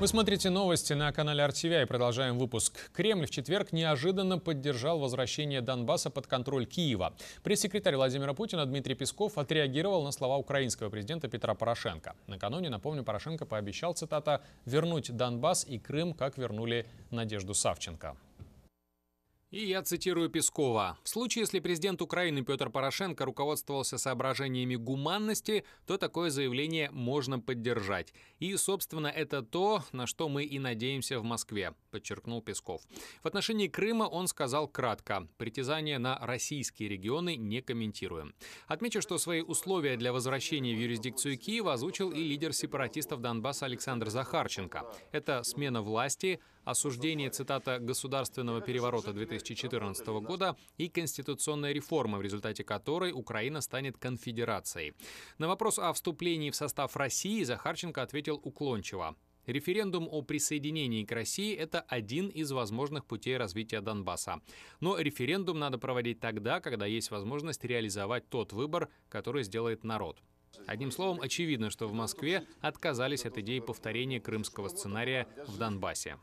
Вы смотрите новости на канале RTVI а и продолжаем выпуск. Кремль в четверг неожиданно поддержал возвращение Донбасса под контроль Киева. Пресс-секретарь Владимира Путина Дмитрий Песков отреагировал на слова украинского президента Петра Порошенко. Накануне, напомню, Порошенко пообещал, цитата, «вернуть Донбасс и Крым, как вернули Надежду Савченко». И я цитирую Пескова. «В случае, если президент Украины Петр Порошенко руководствовался соображениями гуманности, то такое заявление можно поддержать. И, собственно, это то, на что мы и надеемся в Москве», — подчеркнул Песков. В отношении Крыма он сказал кратко. Притязания на российские регионы не комментируем. Отмечу, что свои условия для возвращения в юрисдикцию Киева озвучил и лидер сепаратистов Донбасса Александр Захарченко. Это смена власти, осуждение, цитата, «государственного переворота 2000 2014 года и конституционная реформа, в результате которой Украина станет конфедерацией. На вопрос о вступлении в состав России Захарченко ответил уклончиво. Референдум о присоединении к России – это один из возможных путей развития Донбасса. Но референдум надо проводить тогда, когда есть возможность реализовать тот выбор, который сделает народ. Одним словом, очевидно, что в Москве отказались от идеи повторения крымского сценария в Донбассе.